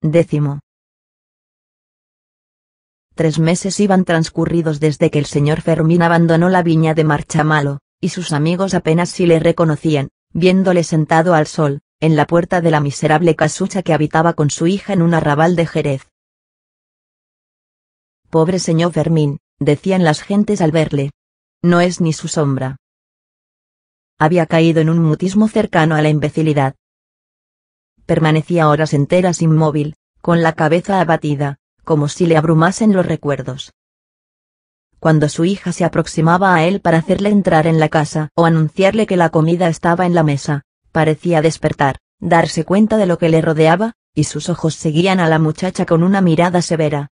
Décimo. Tres meses iban transcurridos desde que el señor Fermín abandonó la viña de Marchamalo, y sus amigos apenas si le reconocían, viéndole sentado al sol, en la puerta de la miserable casucha que habitaba con su hija en un arrabal de Jerez. Pobre señor Fermín, decían las gentes al verle. No es ni su sombra. Había caído en un mutismo cercano a la imbecilidad, permanecía horas enteras inmóvil, con la cabeza abatida, como si le abrumasen los recuerdos. Cuando su hija se aproximaba a él para hacerle entrar en la casa o anunciarle que la comida estaba en la mesa, parecía despertar, darse cuenta de lo que le rodeaba, y sus ojos seguían a la muchacha con una mirada severa.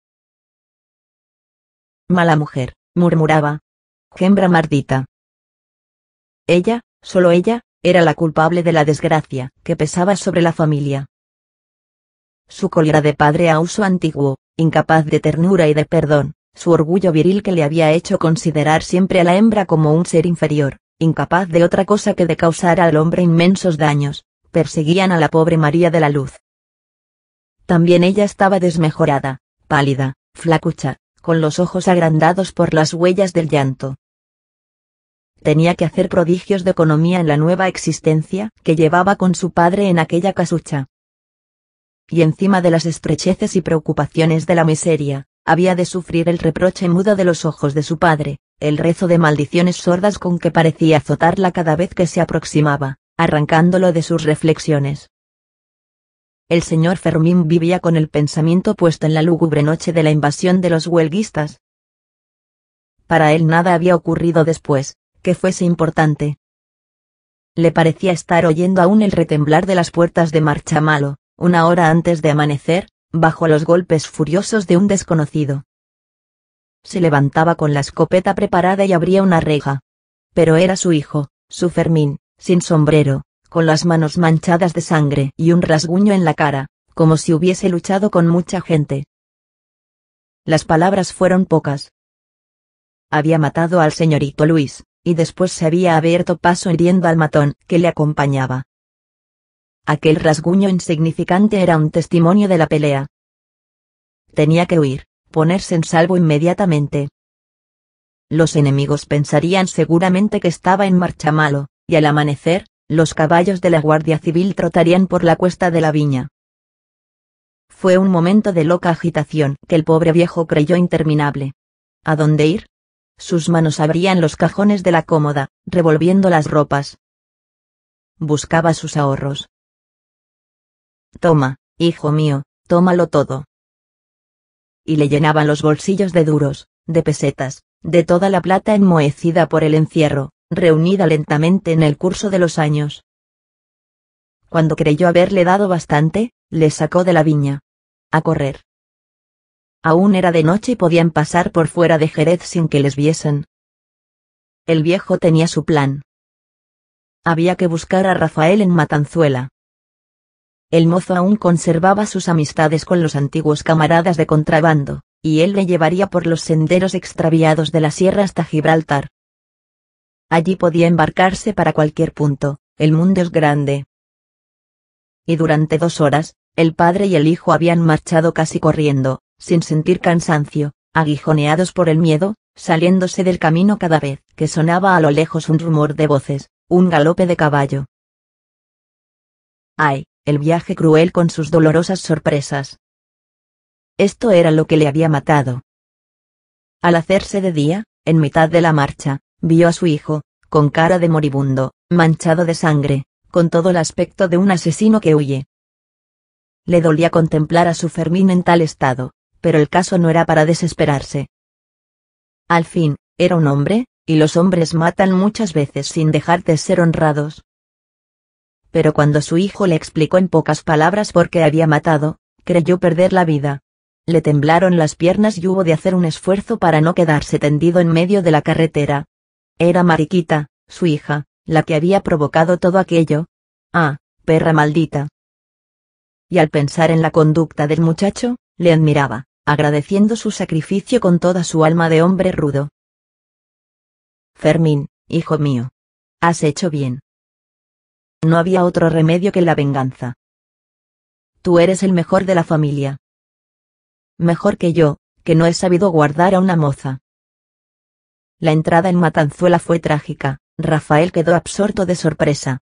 Mala mujer, murmuraba. Gembra mardita. Ella, solo ella, era la culpable de la desgracia, que pesaba sobre la familia. Su cólera de padre a uso antiguo, incapaz de ternura y de perdón, su orgullo viril que le había hecho considerar siempre a la hembra como un ser inferior, incapaz de otra cosa que de causar al hombre inmensos daños, perseguían a la pobre María de la Luz. También ella estaba desmejorada, pálida, flacucha, con los ojos agrandados por las huellas del llanto, tenía que hacer prodigios de economía en la nueva existencia que llevaba con su padre en aquella casucha. Y encima de las estrecheces y preocupaciones de la miseria, había de sufrir el reproche mudo de los ojos de su padre, el rezo de maldiciones sordas con que parecía azotarla cada vez que se aproximaba, arrancándolo de sus reflexiones. El señor Fermín vivía con el pensamiento puesto en la lúgubre noche de la invasión de los huelguistas. Para él nada había ocurrido después, que fuese importante. Le parecía estar oyendo aún el retemblar de las puertas de marcha malo, una hora antes de amanecer, bajo los golpes furiosos de un desconocido. Se levantaba con la escopeta preparada y abría una reja. Pero era su hijo, su Fermín, sin sombrero, con las manos manchadas de sangre y un rasguño en la cara, como si hubiese luchado con mucha gente. Las palabras fueron pocas. Había matado al señorito Luis y después se había abierto paso hiriendo al matón que le acompañaba. Aquel rasguño insignificante era un testimonio de la pelea. Tenía que huir, ponerse en salvo inmediatamente. Los enemigos pensarían seguramente que estaba en marcha malo, y al amanecer, los caballos de la Guardia Civil trotarían por la cuesta de la viña. Fue un momento de loca agitación que el pobre viejo creyó interminable. ¿A dónde ir? Sus manos abrían los cajones de la cómoda, revolviendo las ropas. Buscaba sus ahorros. Toma, hijo mío, tómalo todo. Y le llenaban los bolsillos de duros, de pesetas, de toda la plata enmohecida por el encierro, reunida lentamente en el curso de los años. Cuando creyó haberle dado bastante, le sacó de la viña. A correr. Aún era de noche y podían pasar por fuera de Jerez sin que les viesen. El viejo tenía su plan. Había que buscar a Rafael en Matanzuela. El mozo aún conservaba sus amistades con los antiguos camaradas de contrabando, y él le llevaría por los senderos extraviados de la sierra hasta Gibraltar. Allí podía embarcarse para cualquier punto, el mundo es grande. Y durante dos horas, el padre y el hijo habían marchado casi corriendo, sin sentir cansancio, aguijoneados por el miedo, saliéndose del camino cada vez que sonaba a lo lejos un rumor de voces, un galope de caballo. ¡Ay! El viaje cruel con sus dolorosas sorpresas. Esto era lo que le había matado. Al hacerse de día, en mitad de la marcha, vio a su hijo, con cara de moribundo, manchado de sangre, con todo el aspecto de un asesino que huye. Le dolía contemplar a su Fermín en tal estado, pero el caso no era para desesperarse. Al fin, era un hombre, y los hombres matan muchas veces sin dejar de ser honrados. Pero cuando su hijo le explicó en pocas palabras por qué había matado, creyó perder la vida. Le temblaron las piernas y hubo de hacer un esfuerzo para no quedarse tendido en medio de la carretera. Era Mariquita, su hija, la que había provocado todo aquello. Ah, perra maldita. Y al pensar en la conducta del muchacho, le admiraba agradeciendo su sacrificio con toda su alma de hombre rudo. Fermín, hijo mío. Has hecho bien. No había otro remedio que la venganza. Tú eres el mejor de la familia. Mejor que yo, que no he sabido guardar a una moza. La entrada en Matanzuela fue trágica, Rafael quedó absorto de sorpresa.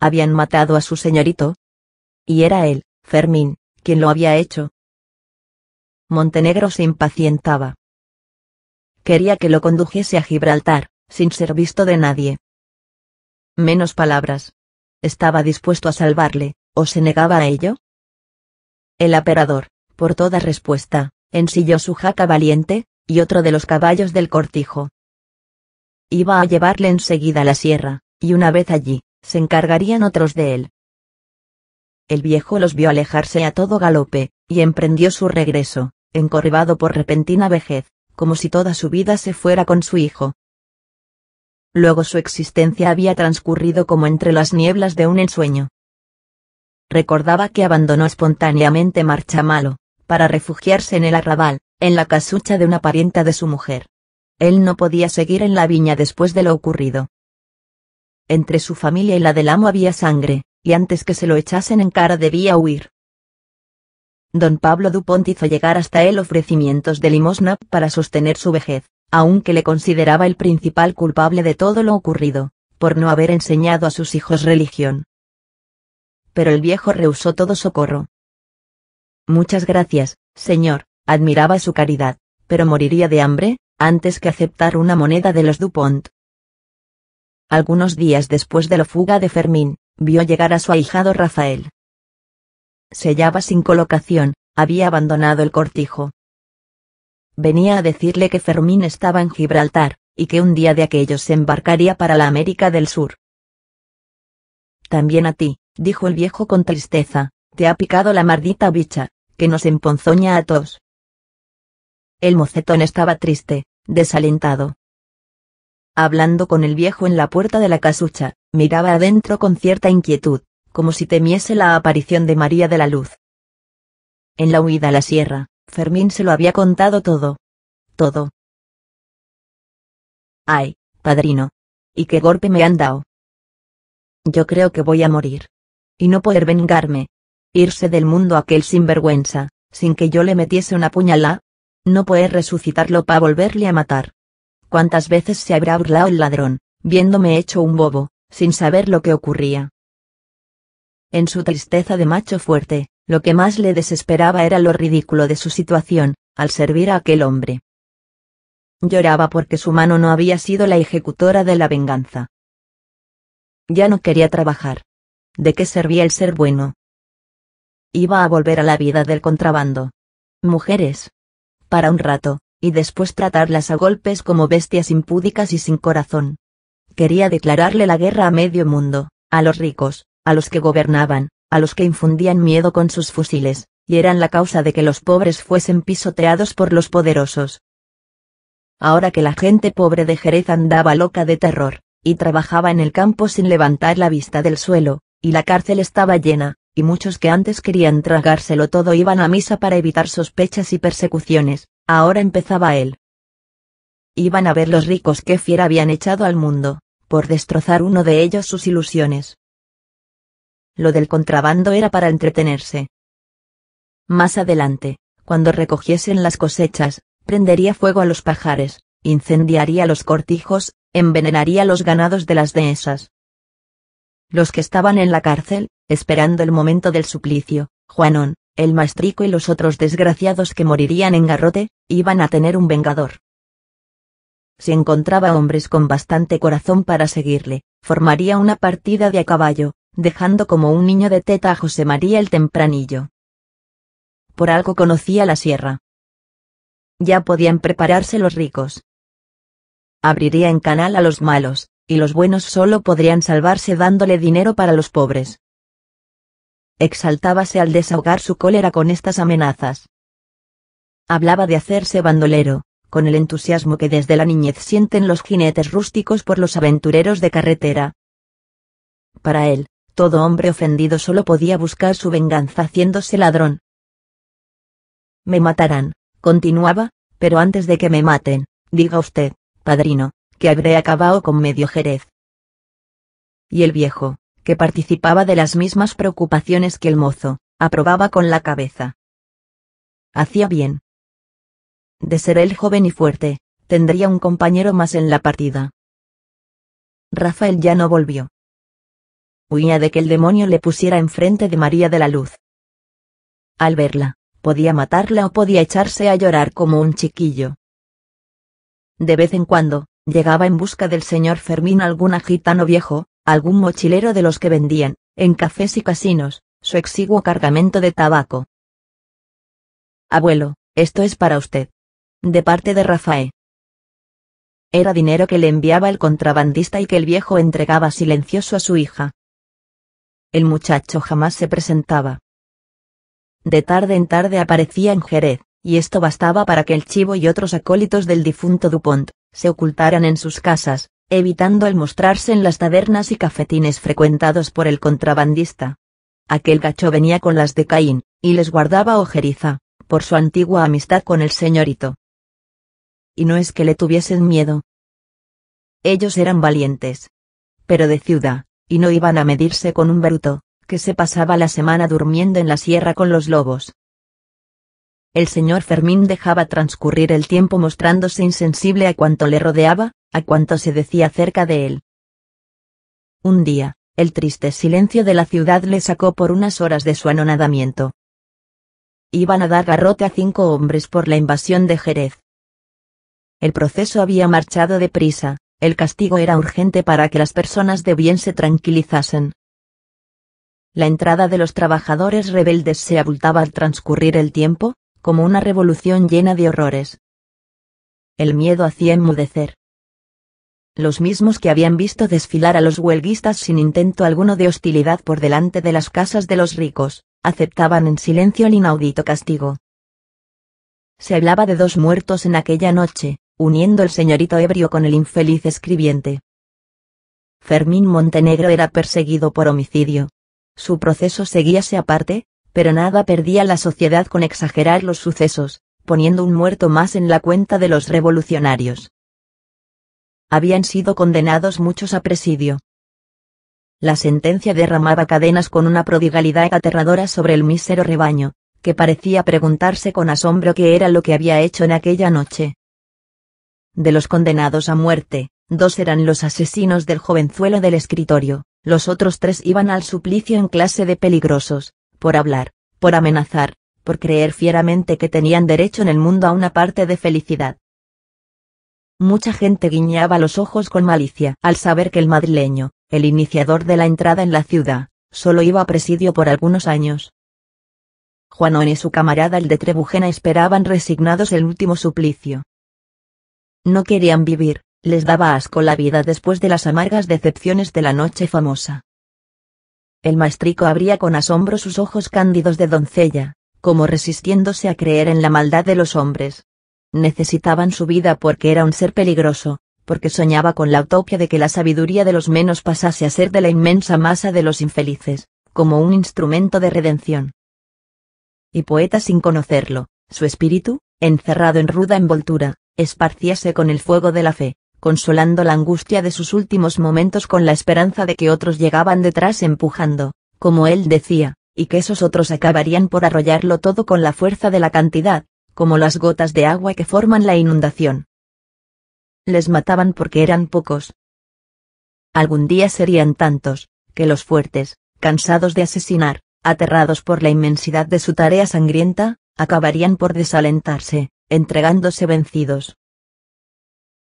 Habían matado a su señorito. Y era él, Fermín, quien lo había hecho, Montenegro se impacientaba. Quería que lo condujese a Gibraltar, sin ser visto de nadie. Menos palabras. ¿Estaba dispuesto a salvarle, o se negaba a ello? El aperador, por toda respuesta, ensilló su jaca valiente, y otro de los caballos del cortijo. Iba a llevarle enseguida a la sierra, y una vez allí, se encargarían otros de él. El viejo los vio alejarse a todo galope, y emprendió su regreso encorvado por repentina vejez, como si toda su vida se fuera con su hijo. Luego su existencia había transcurrido como entre las nieblas de un ensueño. Recordaba que abandonó espontáneamente Marchamalo, para refugiarse en el arrabal, en la casucha de una parienta de su mujer. Él no podía seguir en la viña después de lo ocurrido. Entre su familia y la del amo había sangre, y antes que se lo echasen en cara debía huir. Don Pablo Dupont hizo llegar hasta él ofrecimientos de limosna para sostener su vejez, aunque le consideraba el principal culpable de todo lo ocurrido, por no haber enseñado a sus hijos religión. Pero el viejo rehusó todo socorro. Muchas gracias, señor, admiraba su caridad, pero moriría de hambre, antes que aceptar una moneda de los Dupont. Algunos días después de la fuga de Fermín, vio llegar a su ahijado Rafael, se sin colocación, había abandonado el cortijo. Venía a decirle que Fermín estaba en Gibraltar, y que un día de aquellos se embarcaría para la América del Sur. También a ti, dijo el viejo con tristeza, te ha picado la mardita bicha, que nos emponzoña a todos. El mocetón estaba triste, desalentado. Hablando con el viejo en la puerta de la casucha, miraba adentro con cierta inquietud como si temiese la aparición de María de la Luz. En la huida a la sierra, Fermín se lo había contado todo. Todo. Ay, padrino. ¿Y qué golpe me han dado? Yo creo que voy a morir. Y no poder vengarme. Irse del mundo aquel sinvergüenza, sin que yo le metiese una puñalá, No poder resucitarlo para volverle a matar. ¿Cuántas veces se habrá burlado el ladrón, viéndome hecho un bobo, sin saber lo que ocurría? en su tristeza de macho fuerte, lo que más le desesperaba era lo ridículo de su situación, al servir a aquel hombre. Lloraba porque su mano no había sido la ejecutora de la venganza. Ya no quería trabajar. ¿De qué servía el ser bueno? Iba a volver a la vida del contrabando. Mujeres. Para un rato, y después tratarlas a golpes como bestias impúdicas y sin corazón. Quería declararle la guerra a medio mundo, a los ricos, a los que gobernaban, a los que infundían miedo con sus fusiles, y eran la causa de que los pobres fuesen pisoteados por los poderosos. Ahora que la gente pobre de Jerez andaba loca de terror, y trabajaba en el campo sin levantar la vista del suelo, y la cárcel estaba llena, y muchos que antes querían tragárselo todo iban a misa para evitar sospechas y persecuciones, ahora empezaba él. Iban a ver los ricos qué fiera habían echado al mundo, por destrozar uno de ellos sus ilusiones lo del contrabando era para entretenerse. Más adelante, cuando recogiesen las cosechas, prendería fuego a los pajares, incendiaría los cortijos, envenenaría los ganados de las dehesas. Los que estaban en la cárcel, esperando el momento del suplicio, Juanón, el maestrico y los otros desgraciados que morirían en garrote, iban a tener un vengador. Si encontraba hombres con bastante corazón para seguirle, formaría una partida de a caballo, dejando como un niño de teta a José María el Tempranillo. Por algo conocía la sierra. Ya podían prepararse los ricos. Abriría en canal a los malos, y los buenos solo podrían salvarse dándole dinero para los pobres. Exaltábase al desahogar su cólera con estas amenazas. Hablaba de hacerse bandolero, con el entusiasmo que desde la niñez sienten los jinetes rústicos por los aventureros de carretera. Para él, todo hombre ofendido solo podía buscar su venganza haciéndose ladrón. Me matarán, continuaba, pero antes de que me maten, diga usted, padrino, que habré acabado con medio Jerez. Y el viejo, que participaba de las mismas preocupaciones que el mozo, aprobaba con la cabeza. Hacía bien. De ser él joven y fuerte, tendría un compañero más en la partida. Rafael ya no volvió de que el demonio le pusiera enfrente de María de la Luz. Al verla, podía matarla o podía echarse a llorar como un chiquillo. De vez en cuando, llegaba en busca del señor Fermín algún gitano viejo, algún mochilero de los que vendían, en cafés y casinos, su exiguo cargamento de tabaco. Abuelo, esto es para usted. De parte de Rafael. Era dinero que le enviaba el contrabandista y que el viejo entregaba silencioso a su hija el muchacho jamás se presentaba. De tarde en tarde aparecía en Jerez, y esto bastaba para que el chivo y otros acólitos del difunto Dupont, se ocultaran en sus casas, evitando el mostrarse en las tabernas y cafetines frecuentados por el contrabandista. Aquel gacho venía con las de Caín, y les guardaba ojeriza, por su antigua amistad con el señorito. Y no es que le tuviesen miedo. Ellos eran valientes. Pero de ciudad, y no iban a medirse con un bruto, que se pasaba la semana durmiendo en la sierra con los lobos. El señor Fermín dejaba transcurrir el tiempo mostrándose insensible a cuanto le rodeaba, a cuanto se decía cerca de él. Un día, el triste silencio de la ciudad le sacó por unas horas de su anonadamiento. Iban a dar garrote a cinco hombres por la invasión de Jerez. El proceso había marchado prisa. El castigo era urgente para que las personas de bien se tranquilizasen. La entrada de los trabajadores rebeldes se abultaba al transcurrir el tiempo, como una revolución llena de horrores. El miedo hacía enmudecer. Los mismos que habían visto desfilar a los huelguistas sin intento alguno de hostilidad por delante de las casas de los ricos, aceptaban en silencio el inaudito castigo. Se hablaba de dos muertos en aquella noche, uniendo el señorito ebrio con el infeliz escribiente. Fermín Montenegro era perseguido por homicidio. Su proceso seguíase aparte, pero nada perdía la sociedad con exagerar los sucesos, poniendo un muerto más en la cuenta de los revolucionarios. Habían sido condenados muchos a presidio. La sentencia derramaba cadenas con una prodigalidad aterradora sobre el mísero rebaño, que parecía preguntarse con asombro qué era lo que había hecho en aquella noche. De los condenados a muerte, dos eran los asesinos del jovenzuelo del escritorio, los otros tres iban al suplicio en clase de peligrosos, por hablar, por amenazar, por creer fieramente que tenían derecho en el mundo a una parte de felicidad. Mucha gente guiñaba los ojos con malicia al saber que el madrileño, el iniciador de la entrada en la ciudad, solo iba a presidio por algunos años. Juanón y su camarada el de Trebujena esperaban resignados el último suplicio. No querían vivir, les daba asco la vida después de las amargas decepciones de la noche famosa. El maestrico abría con asombro sus ojos cándidos de doncella, como resistiéndose a creer en la maldad de los hombres. Necesitaban su vida porque era un ser peligroso, porque soñaba con la utopia de que la sabiduría de los menos pasase a ser de la inmensa masa de los infelices, como un instrumento de redención. Y poeta sin conocerlo, su espíritu, encerrado en ruda envoltura, esparcíase con el fuego de la fe, consolando la angustia de sus últimos momentos con la esperanza de que otros llegaban detrás empujando, como él decía, y que esos otros acabarían por arrollarlo todo con la fuerza de la cantidad, como las gotas de agua que forman la inundación. Les mataban porque eran pocos. Algún día serían tantos, que los fuertes, cansados de asesinar, aterrados por la inmensidad de su tarea sangrienta, acabarían por desalentarse, entregándose vencidos.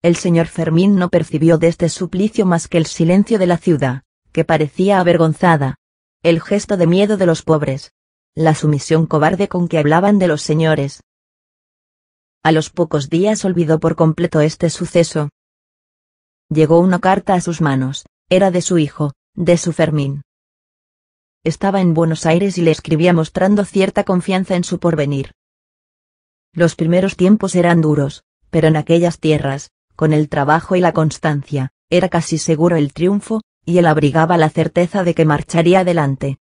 El señor Fermín no percibió de este suplicio más que el silencio de la ciudad, que parecía avergonzada, el gesto de miedo de los pobres, la sumisión cobarde con que hablaban de los señores. A los pocos días olvidó por completo este suceso. Llegó una carta a sus manos, era de su hijo, de su Fermín. Estaba en Buenos Aires y le escribía mostrando cierta confianza en su porvenir, los primeros tiempos eran duros, pero en aquellas tierras, con el trabajo y la constancia, era casi seguro el triunfo, y él abrigaba la certeza de que marcharía adelante.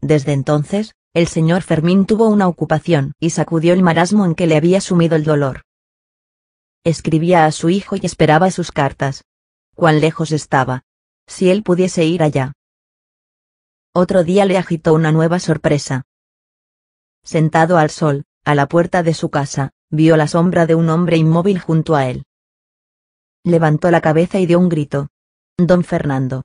Desde entonces, el señor Fermín tuvo una ocupación y sacudió el marasmo en que le había sumido el dolor. Escribía a su hijo y esperaba sus cartas. Cuán lejos estaba. Si él pudiese ir allá. Otro día le agitó una nueva sorpresa. Sentado al sol, a la puerta de su casa, vio la sombra de un hombre inmóvil junto a él. Levantó la cabeza y dio un grito. Don Fernando.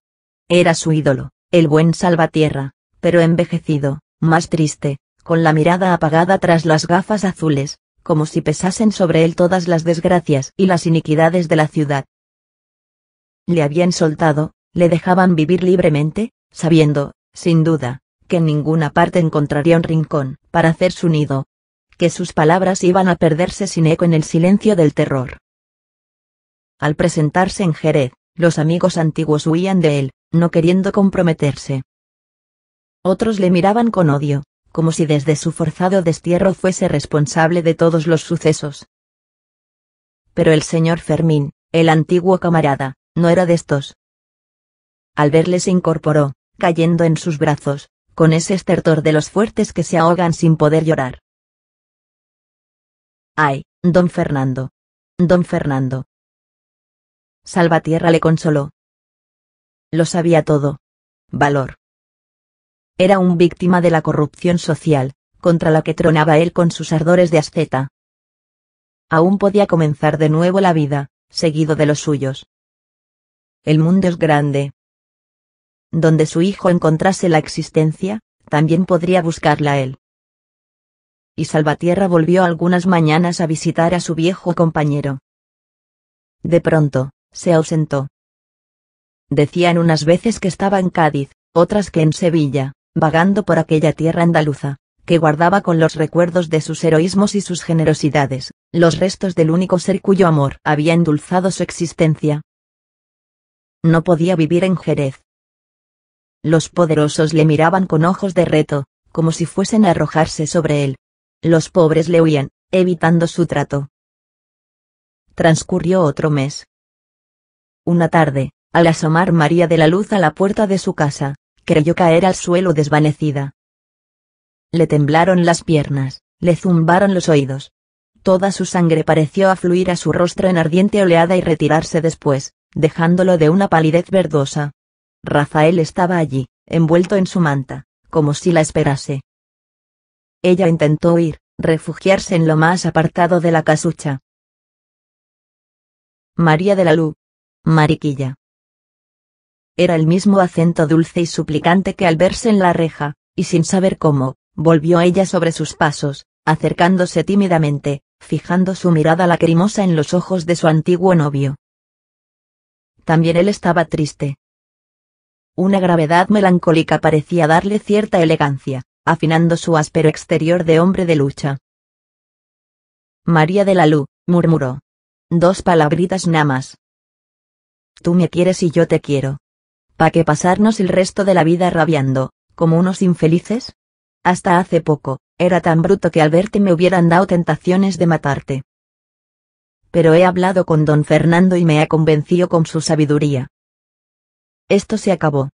Era su ídolo, el buen salvatierra, pero envejecido, más triste, con la mirada apagada tras las gafas azules, como si pesasen sobre él todas las desgracias y las iniquidades de la ciudad. Le habían soltado, le dejaban vivir libremente, sabiendo, sin duda, que en ninguna parte encontraría un rincón para hacer su nido, que sus palabras iban a perderse sin eco en el silencio del terror. Al presentarse en Jerez, los amigos antiguos huían de él, no queriendo comprometerse. Otros le miraban con odio, como si desde su forzado destierro fuese responsable de todos los sucesos. Pero el señor Fermín, el antiguo camarada, no era de estos. Al verle se incorporó, cayendo en sus brazos, con ese estertor de los fuertes que se ahogan sin poder llorar. Ay, don Fernando. Don Fernando. Salvatierra le consoló. Lo sabía todo. Valor. Era un víctima de la corrupción social, contra la que tronaba él con sus ardores de asceta. Aún podía comenzar de nuevo la vida, seguido de los suyos. El mundo es grande. Donde su hijo encontrase la existencia, también podría buscarla él y Salvatierra volvió algunas mañanas a visitar a su viejo compañero. De pronto, se ausentó. Decían unas veces que estaba en Cádiz, otras que en Sevilla, vagando por aquella tierra andaluza, que guardaba con los recuerdos de sus heroísmos y sus generosidades, los restos del único ser cuyo amor había endulzado su existencia. No podía vivir en Jerez. Los poderosos le miraban con ojos de reto, como si fuesen a arrojarse sobre él, los pobres le huían, evitando su trato. Transcurrió otro mes. Una tarde, al asomar María de la Luz a la puerta de su casa, creyó caer al suelo desvanecida. Le temblaron las piernas, le zumbaron los oídos. Toda su sangre pareció afluir a su rostro en ardiente oleada y retirarse después, dejándolo de una palidez verdosa. Rafael estaba allí, envuelto en su manta, como si la esperase, ella intentó ir, refugiarse en lo más apartado de la casucha. María de la Luz. Mariquilla. Era el mismo acento dulce y suplicante que al verse en la reja, y sin saber cómo, volvió ella sobre sus pasos, acercándose tímidamente, fijando su mirada lacrimosa en los ojos de su antiguo novio. También él estaba triste. Una gravedad melancólica parecía darle cierta elegancia, afinando su áspero exterior de hombre de lucha. María de la Luz, murmuró. Dos palabritas nada más. Tú me quieres y yo te quiero. ¿Pa qué pasarnos el resto de la vida rabiando, como unos infelices? Hasta hace poco, era tan bruto que al verte me hubieran dado tentaciones de matarte. Pero he hablado con don Fernando y me ha convencido con su sabiduría. Esto se acabó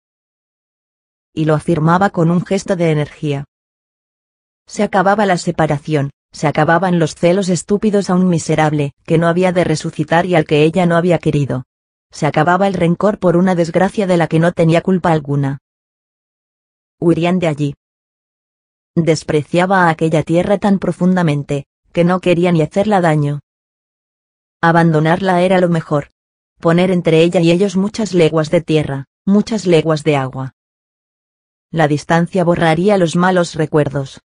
y lo afirmaba con un gesto de energía. Se acababa la separación, se acababan los celos estúpidos a un miserable, que no había de resucitar y al que ella no había querido. Se acababa el rencor por una desgracia de la que no tenía culpa alguna. Huirían de allí. Despreciaba a aquella tierra tan profundamente, que no quería ni hacerla daño. Abandonarla era lo mejor. Poner entre ella y ellos muchas leguas de tierra, muchas leguas de agua. La distancia borraría los malos recuerdos.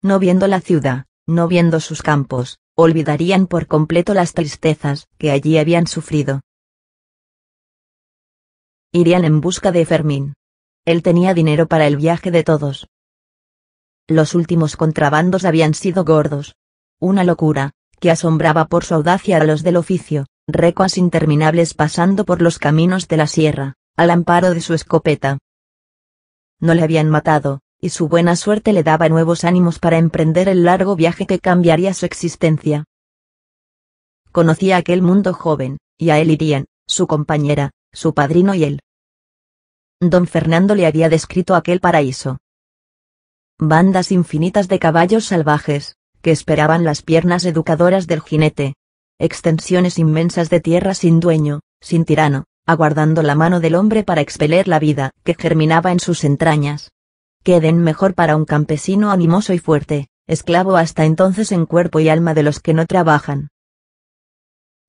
No viendo la ciudad, no viendo sus campos, olvidarían por completo las tristezas que allí habían sufrido. Irían en busca de Fermín. Él tenía dinero para el viaje de todos. Los últimos contrabandos habían sido gordos. Una locura, que asombraba por su audacia a los del oficio, recuas interminables pasando por los caminos de la sierra, al amparo de su escopeta, no le habían matado, y su buena suerte le daba nuevos ánimos para emprender el largo viaje que cambiaría su existencia. Conocía aquel mundo joven, y a él irían, su compañera, su padrino y él. Don Fernando le había descrito aquel paraíso. Bandas infinitas de caballos salvajes, que esperaban las piernas educadoras del jinete. Extensiones inmensas de tierra sin dueño, sin tirano, aguardando la mano del hombre para expeler la vida, que germinaba en sus entrañas. Queden mejor para un campesino animoso y fuerte, esclavo hasta entonces en cuerpo y alma de los que no trabajan.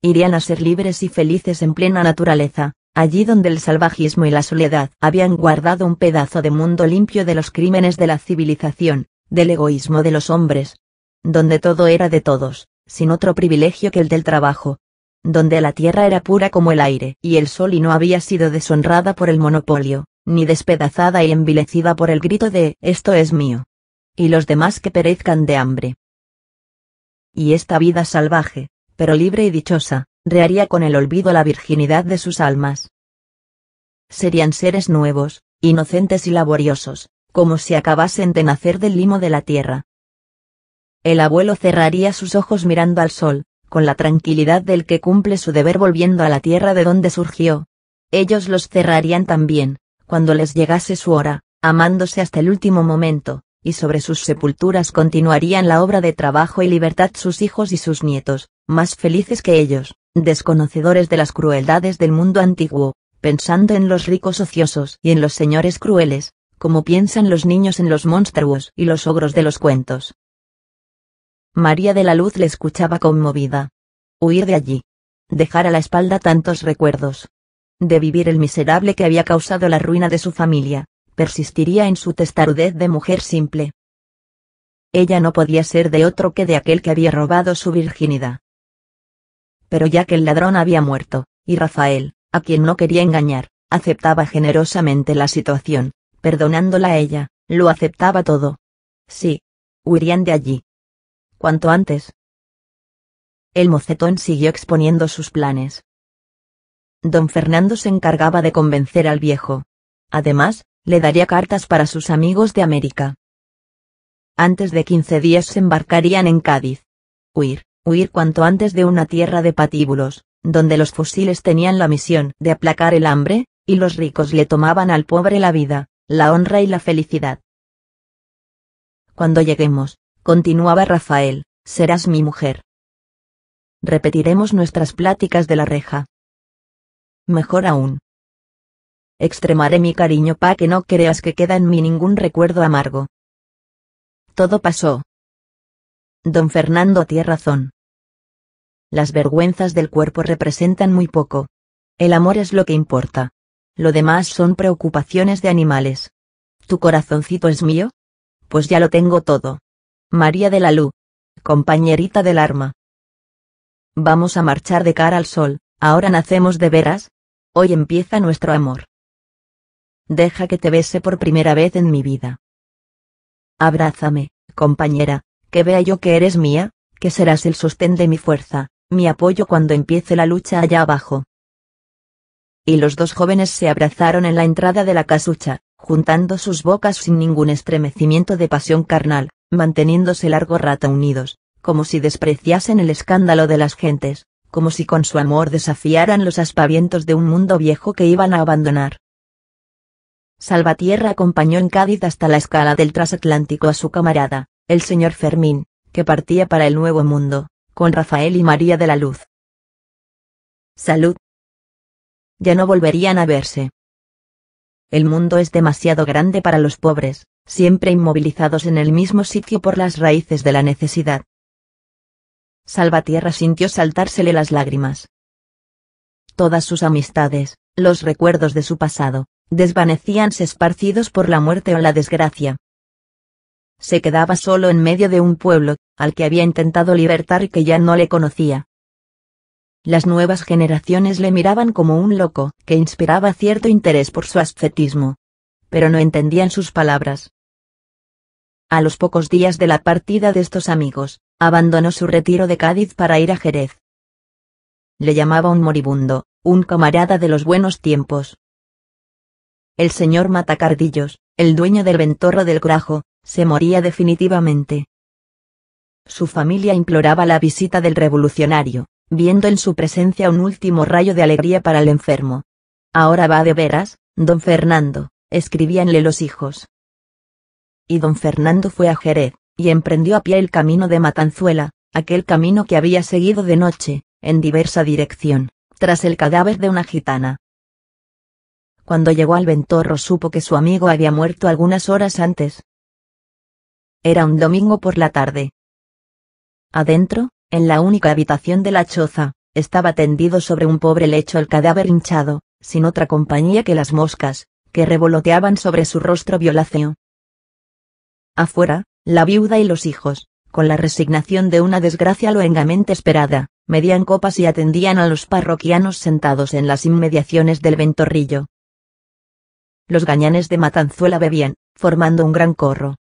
Irían a ser libres y felices en plena naturaleza, allí donde el salvajismo y la soledad habían guardado un pedazo de mundo limpio de los crímenes de la civilización, del egoísmo de los hombres. Donde todo era de todos, sin otro privilegio que el del trabajo, donde la tierra era pura como el aire y el sol y no había sido deshonrada por el monopolio, ni despedazada y envilecida por el grito de «esto es mío». Y los demás que perezcan de hambre. Y esta vida salvaje, pero libre y dichosa, rearía con el olvido la virginidad de sus almas. Serían seres nuevos, inocentes y laboriosos, como si acabasen de nacer del limo de la tierra. El abuelo cerraría sus ojos mirando al sol, con la tranquilidad del que cumple su deber volviendo a la tierra de donde surgió. Ellos los cerrarían también, cuando les llegase su hora, amándose hasta el último momento, y sobre sus sepulturas continuarían la obra de trabajo y libertad sus hijos y sus nietos, más felices que ellos, desconocedores de las crueldades del mundo antiguo, pensando en los ricos ociosos y en los señores crueles, como piensan los niños en los monstruos y los ogros de los cuentos. María de la Luz le escuchaba conmovida. Huir de allí. Dejar a la espalda tantos recuerdos. De vivir el miserable que había causado la ruina de su familia, persistiría en su testarudez de mujer simple. Ella no podía ser de otro que de aquel que había robado su virginidad. Pero ya que el ladrón había muerto, y Rafael, a quien no quería engañar, aceptaba generosamente la situación, perdonándola a ella, lo aceptaba todo. Sí. Huirían de allí, cuanto antes. El mocetón siguió exponiendo sus planes. Don Fernando se encargaba de convencer al viejo. Además, le daría cartas para sus amigos de América. Antes de quince días se embarcarían en Cádiz. Huir, huir cuanto antes de una tierra de patíbulos, donde los fusiles tenían la misión de aplacar el hambre, y los ricos le tomaban al pobre la vida, la honra y la felicidad. Cuando lleguemos, continuaba Rafael, serás mi mujer. Repetiremos nuestras pláticas de la reja. Mejor aún. Extremaré mi cariño pa que no creas que queda en mí ningún recuerdo amargo. Todo pasó. Don Fernando tiene razón. Las vergüenzas del cuerpo representan muy poco. El amor es lo que importa. Lo demás son preocupaciones de animales. ¿Tu corazoncito es mío? Pues ya lo tengo todo. María de la Luz. Compañerita del arma. Vamos a marchar de cara al sol, ahora nacemos de veras. Hoy empieza nuestro amor. Deja que te bese por primera vez en mi vida. Abrázame, compañera, que vea yo que eres mía, que serás el sostén de mi fuerza, mi apoyo cuando empiece la lucha allá abajo. Y los dos jóvenes se abrazaron en la entrada de la casucha, juntando sus bocas sin ningún estremecimiento de pasión carnal, manteniéndose largo rato unidos, como si despreciasen el escándalo de las gentes, como si con su amor desafiaran los aspavientos de un mundo viejo que iban a abandonar. Salvatierra acompañó en Cádiz hasta la escala del transatlántico a su camarada, el señor Fermín, que partía para el Nuevo Mundo, con Rafael y María de la Luz. Salud. Ya no volverían a verse. El mundo es demasiado grande para los pobres, siempre inmovilizados en el mismo sitio por las raíces de la necesidad. Salvatierra sintió saltársele las lágrimas. Todas sus amistades, los recuerdos de su pasado, desvanecíanse esparcidos por la muerte o la desgracia. Se quedaba solo en medio de un pueblo, al que había intentado libertar y que ya no le conocía. Las nuevas generaciones le miraban como un loco, que inspiraba cierto interés por su ascetismo, pero no entendían sus palabras. A los pocos días de la partida de estos amigos, abandonó su retiro de Cádiz para ir a Jerez. Le llamaba un moribundo, un camarada de los buenos tiempos. El señor Matacardillos, el dueño del ventorro del Grajo, se moría definitivamente. Su familia imploraba la visita del revolucionario, viendo en su presencia un último rayo de alegría para el enfermo. Ahora va de veras, don Fernando escribíanle los hijos. Y don Fernando fue a Jerez, y emprendió a pie el camino de Matanzuela, aquel camino que había seguido de noche, en diversa dirección, tras el cadáver de una gitana. Cuando llegó al ventorro supo que su amigo había muerto algunas horas antes. Era un domingo por la tarde. Adentro, en la única habitación de la choza, estaba tendido sobre un pobre lecho el cadáver hinchado, sin otra compañía que las moscas, que revoloteaban sobre su rostro violáceo. Afuera, la viuda y los hijos, con la resignación de una desgracia loengamente esperada, medían copas y atendían a los parroquianos sentados en las inmediaciones del ventorrillo. Los gañanes de Matanzuela bebían, formando un gran corro.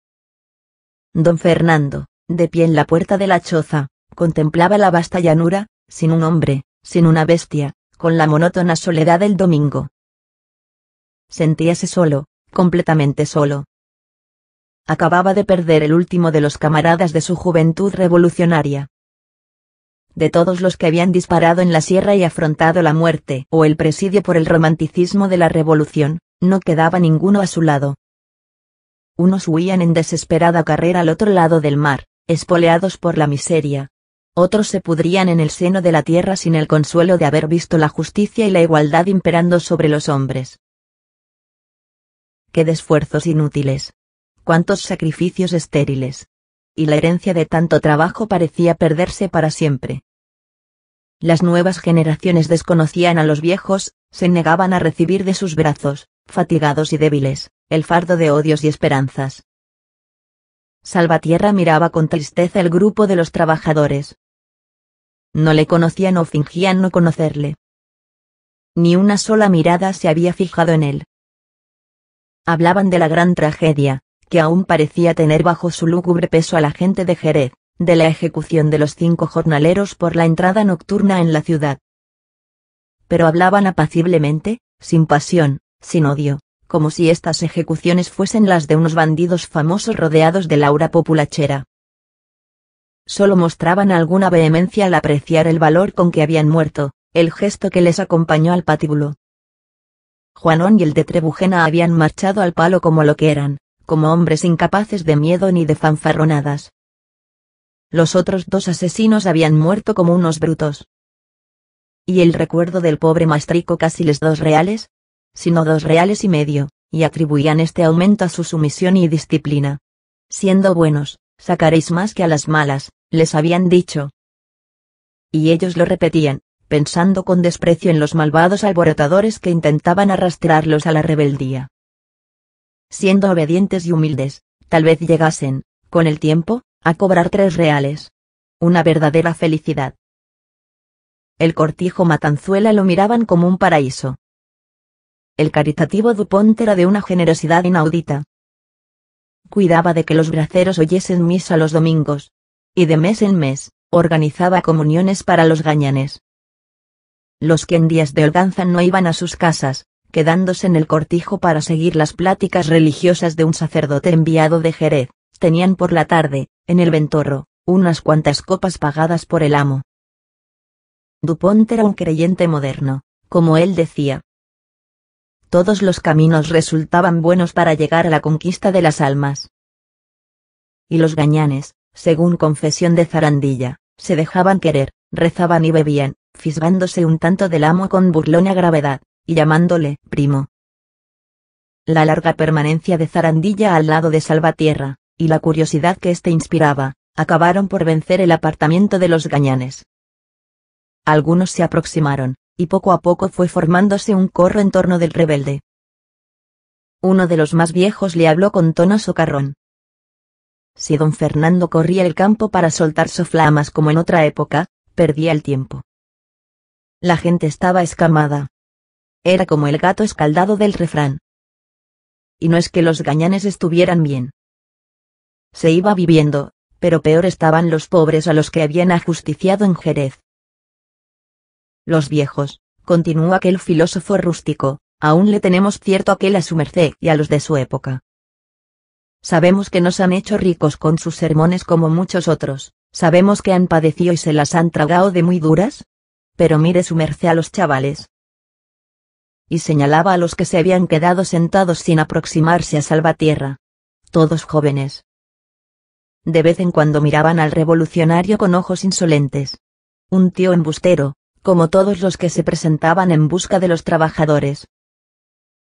Don Fernando, de pie en la puerta de la choza, contemplaba la vasta llanura, sin un hombre, sin una bestia, con la monótona soledad del domingo, sentíase solo, completamente solo. Acababa de perder el último de los camaradas de su juventud revolucionaria. De todos los que habían disparado en la sierra y afrontado la muerte o el presidio por el romanticismo de la revolución, no quedaba ninguno a su lado. Unos huían en desesperada carrera al otro lado del mar, espoleados por la miseria. Otros se pudrían en el seno de la tierra sin el consuelo de haber visto la justicia y la igualdad imperando sobre los hombres qué de esfuerzos inútiles. Cuántos sacrificios estériles. Y la herencia de tanto trabajo parecía perderse para siempre. Las nuevas generaciones desconocían a los viejos, se negaban a recibir de sus brazos, fatigados y débiles, el fardo de odios y esperanzas. Salvatierra miraba con tristeza el grupo de los trabajadores. No le conocían o fingían no conocerle. Ni una sola mirada se había fijado en él, Hablaban de la gran tragedia, que aún parecía tener bajo su lúgubre peso a la gente de Jerez, de la ejecución de los cinco jornaleros por la entrada nocturna en la ciudad. Pero hablaban apaciblemente, sin pasión, sin odio, como si estas ejecuciones fuesen las de unos bandidos famosos rodeados de laura populachera. Solo mostraban alguna vehemencia al apreciar el valor con que habían muerto, el gesto que les acompañó al patíbulo, Juanón y el de Trebujena habían marchado al palo como lo que eran, como hombres incapaces de miedo ni de fanfarronadas. Los otros dos asesinos habían muerto como unos brutos. Y el recuerdo del pobre maestrico casi les dos reales, sino dos reales y medio, y atribuían este aumento a su sumisión y disciplina. Siendo buenos, sacaréis más que a las malas, les habían dicho. Y ellos lo repetían, pensando con desprecio en los malvados alborotadores que intentaban arrastrarlos a la rebeldía. Siendo obedientes y humildes, tal vez llegasen, con el tiempo, a cobrar tres reales. Una verdadera felicidad. El cortijo Matanzuela lo miraban como un paraíso. El caritativo Dupont era de una generosidad inaudita. Cuidaba de que los braceros oyesen misa los domingos. Y de mes en mes, organizaba comuniones para los gañanes. Los que en días de holganza no iban a sus casas, quedándose en el cortijo para seguir las pláticas religiosas de un sacerdote enviado de Jerez, tenían por la tarde, en el ventorro, unas cuantas copas pagadas por el amo. Dupont era un creyente moderno, como él decía. Todos los caminos resultaban buenos para llegar a la conquista de las almas. Y los gañanes, según confesión de Zarandilla, se dejaban querer, rezaban y bebían, fisgándose un tanto del amo con burlona gravedad, y llamándole primo. La larga permanencia de Zarandilla al lado de Salvatierra, y la curiosidad que éste inspiraba, acabaron por vencer el apartamiento de los gañanes. Algunos se aproximaron, y poco a poco fue formándose un corro en torno del rebelde. Uno de los más viejos le habló con tono socarrón. Si don Fernando corría el campo para soltar soflamas como en otra época, Perdía el tiempo. La gente estaba escamada. Era como el gato escaldado del refrán. Y no es que los gañanes estuvieran bien. Se iba viviendo, pero peor estaban los pobres a los que habían ajusticiado en Jerez. Los viejos, continuó aquel filósofo rústico, aún le tenemos cierto aquel a su merced y a los de su época. Sabemos que nos han hecho ricos con sus sermones como muchos otros, Sabemos que han padecido y se las han tragado de muy duras. Pero mire su merced a los chavales. Y señalaba a los que se habían quedado sentados sin aproximarse a Salvatierra. Todos jóvenes. De vez en cuando miraban al revolucionario con ojos insolentes. Un tío embustero, como todos los que se presentaban en busca de los trabajadores.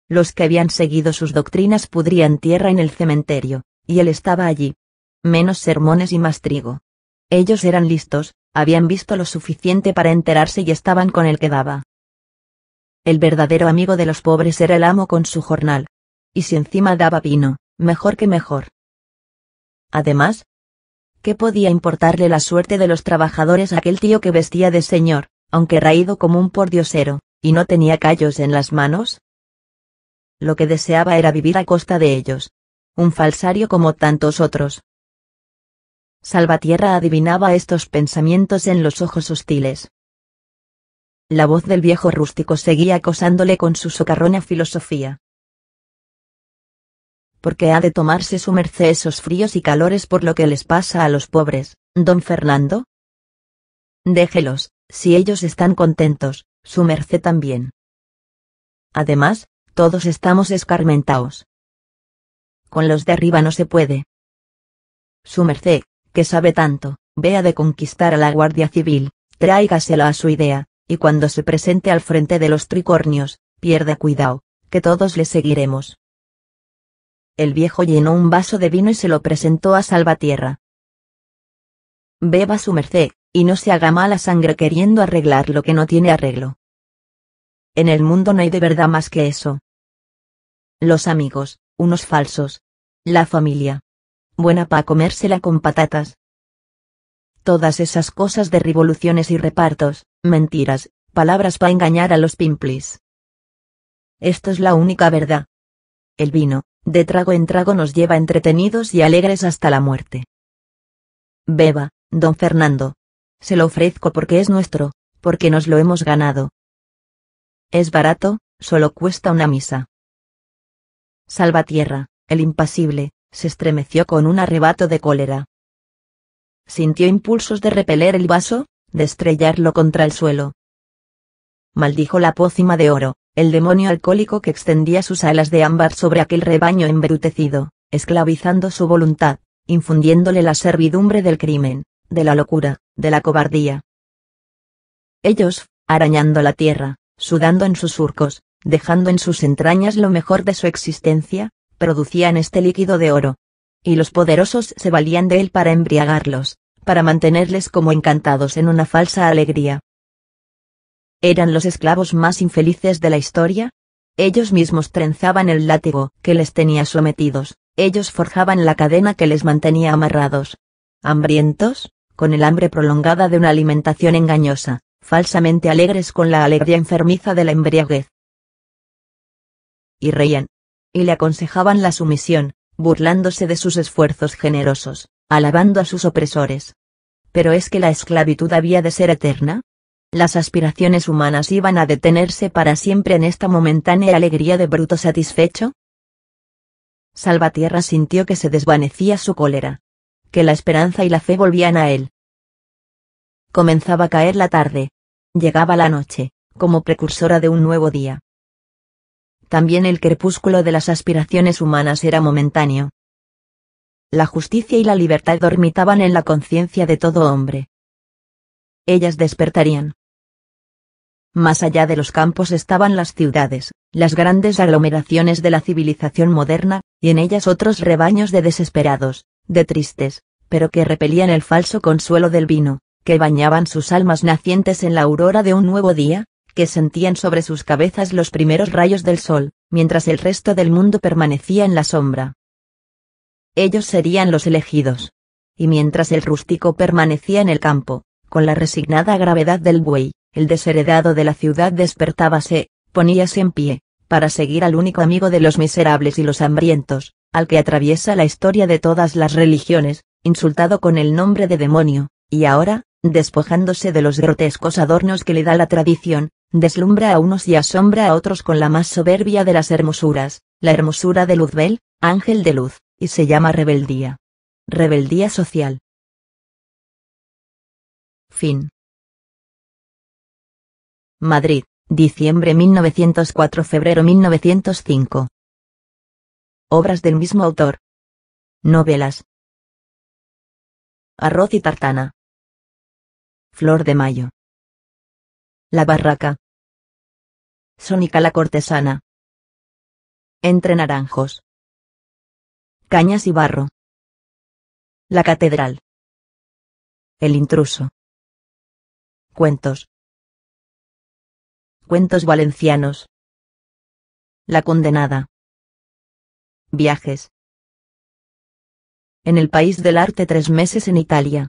Los que habían seguido sus doctrinas pudrían tierra en el cementerio, y él estaba allí. Menos sermones y más trigo. Ellos eran listos, habían visto lo suficiente para enterarse y estaban con el que daba. El verdadero amigo de los pobres era el amo con su jornal. Y si encima daba vino, mejor que mejor. Además, ¿qué podía importarle la suerte de los trabajadores a aquel tío que vestía de señor, aunque raído como un pordiosero, y no tenía callos en las manos? Lo que deseaba era vivir a costa de ellos. Un falsario como tantos otros, Salvatierra adivinaba estos pensamientos en los ojos hostiles. La voz del viejo rústico seguía acosándole con su socarrona filosofía. — ¿Por qué ha de tomarse su merced esos fríos y calores por lo que les pasa a los pobres, don Fernando? Déjelos, si ellos están contentos, su merced también. Además, todos estamos escarmentaos. Con los de arriba no se puede. Su merced, que sabe tanto, vea de conquistar a la Guardia Civil, tráigasela a su idea, y cuando se presente al frente de los tricornios, pierda cuidado, que todos le seguiremos. El viejo llenó un vaso de vino y se lo presentó a Salvatierra. Beba su merced, y no se haga mala sangre queriendo arreglar lo que no tiene arreglo. En el mundo no hay de verdad más que eso. Los amigos, unos falsos. La familia, buena pa' comérsela con patatas. Todas esas cosas de revoluciones y repartos, mentiras, palabras pa' engañar a los pimplis. Esto es la única verdad. El vino, de trago en trago nos lleva entretenidos y alegres hasta la muerte. Beba, don Fernando. Se lo ofrezco porque es nuestro, porque nos lo hemos ganado. Es barato, solo cuesta una misa. Salvatierra, el impasible, se estremeció con un arrebato de cólera. Sintió impulsos de repeler el vaso, de estrellarlo contra el suelo. Maldijo la pócima de oro, el demonio alcohólico que extendía sus alas de ámbar sobre aquel rebaño embrutecido, esclavizando su voluntad, infundiéndole la servidumbre del crimen, de la locura, de la cobardía. Ellos, arañando la tierra, sudando en sus surcos, dejando en sus entrañas lo mejor de su existencia, producían este líquido de oro. Y los poderosos se valían de él para embriagarlos, para mantenerles como encantados en una falsa alegría. ¿Eran los esclavos más infelices de la historia? Ellos mismos trenzaban el látigo que les tenía sometidos, ellos forjaban la cadena que les mantenía amarrados. Hambrientos, con el hambre prolongada de una alimentación engañosa, falsamente alegres con la alegría enfermiza de la embriaguez. Y reían, y le aconsejaban la sumisión, burlándose de sus esfuerzos generosos, alabando a sus opresores. Pero es que la esclavitud había de ser eterna. Las aspiraciones humanas iban a detenerse para siempre en esta momentánea alegría de bruto satisfecho. Salvatierra sintió que se desvanecía su cólera. Que la esperanza y la fe volvían a él. Comenzaba a caer la tarde. Llegaba la noche, como precursora de un nuevo día también el crepúsculo de las aspiraciones humanas era momentáneo. La justicia y la libertad dormitaban en la conciencia de todo hombre. Ellas despertarían. Más allá de los campos estaban las ciudades, las grandes aglomeraciones de la civilización moderna, y en ellas otros rebaños de desesperados, de tristes, pero que repelían el falso consuelo del vino, que bañaban sus almas nacientes en la aurora de un nuevo día, que sentían sobre sus cabezas los primeros rayos del sol, mientras el resto del mundo permanecía en la sombra. Ellos serían los elegidos. Y mientras el rústico permanecía en el campo, con la resignada gravedad del buey, el desheredado de la ciudad despertábase, poníase en pie, para seguir al único amigo de los miserables y los hambrientos, al que atraviesa la historia de todas las religiones, insultado con el nombre de demonio, y ahora, despojándose de los grotescos adornos que le da la tradición, deslumbra a unos y asombra a otros con la más soberbia de las hermosuras, la hermosura de Luzbel, ángel de luz, y se llama rebeldía. Rebeldía social. Fin. Madrid, diciembre 1904 Febrero 1905. Obras del mismo autor. Novelas. Arroz y tartana. Flor de Mayo. La Barraca. Sónica la cortesana. Entre naranjos. Cañas y barro. La catedral. El intruso. Cuentos. Cuentos valencianos. La condenada. Viajes. En el país del arte tres meses en Italia.